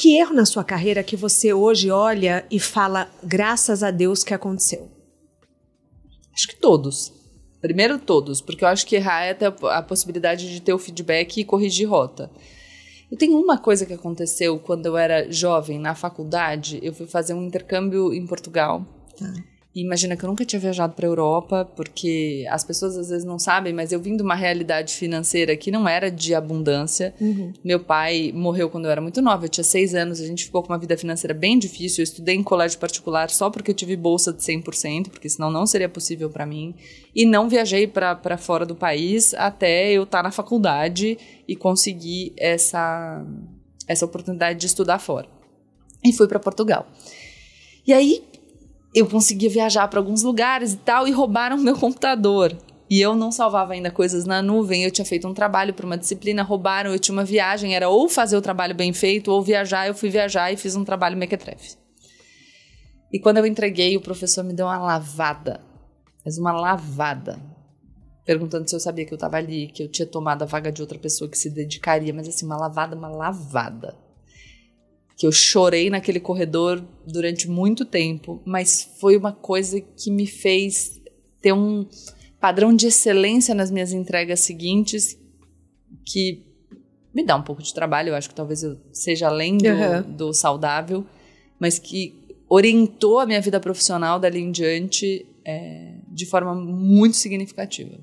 Que erro na sua carreira que você hoje olha e fala, graças a Deus que aconteceu? Acho que todos. Primeiro todos, porque eu acho que errar é a possibilidade de ter o feedback e corrigir rota. E tem uma coisa que aconteceu quando eu era jovem, na faculdade, eu fui fazer um intercâmbio em Portugal. Tá imagina que eu nunca tinha viajado para Europa, porque as pessoas às vezes não sabem, mas eu vim de uma realidade financeira que não era de abundância. Uhum. Meu pai morreu quando eu era muito nova, eu tinha seis anos, a gente ficou com uma vida financeira bem difícil. Eu estudei em colégio particular só porque eu tive bolsa de 100%, porque senão não seria possível para mim. E não viajei para fora do país até eu estar tá na faculdade e conseguir essa, essa oportunidade de estudar fora. E fui para Portugal. E aí, eu conseguia viajar para alguns lugares e tal, e roubaram meu computador. E eu não salvava ainda coisas na nuvem. Eu tinha feito um trabalho para uma disciplina, roubaram, eu tinha uma viagem, era ou fazer o trabalho bem feito ou viajar. Eu fui viajar e fiz um trabalho mequetrefe. E quando eu entreguei, o professor me deu uma lavada. Mas uma lavada. Perguntando se eu sabia que eu estava ali, que eu tinha tomado a vaga de outra pessoa que se dedicaria, mas assim, uma lavada, uma lavada que eu chorei naquele corredor durante muito tempo, mas foi uma coisa que me fez ter um padrão de excelência nas minhas entregas seguintes que me dá um pouco de trabalho, eu acho que talvez eu seja além do, uhum. do saudável, mas que orientou a minha vida profissional dali em diante é, de forma muito significativa.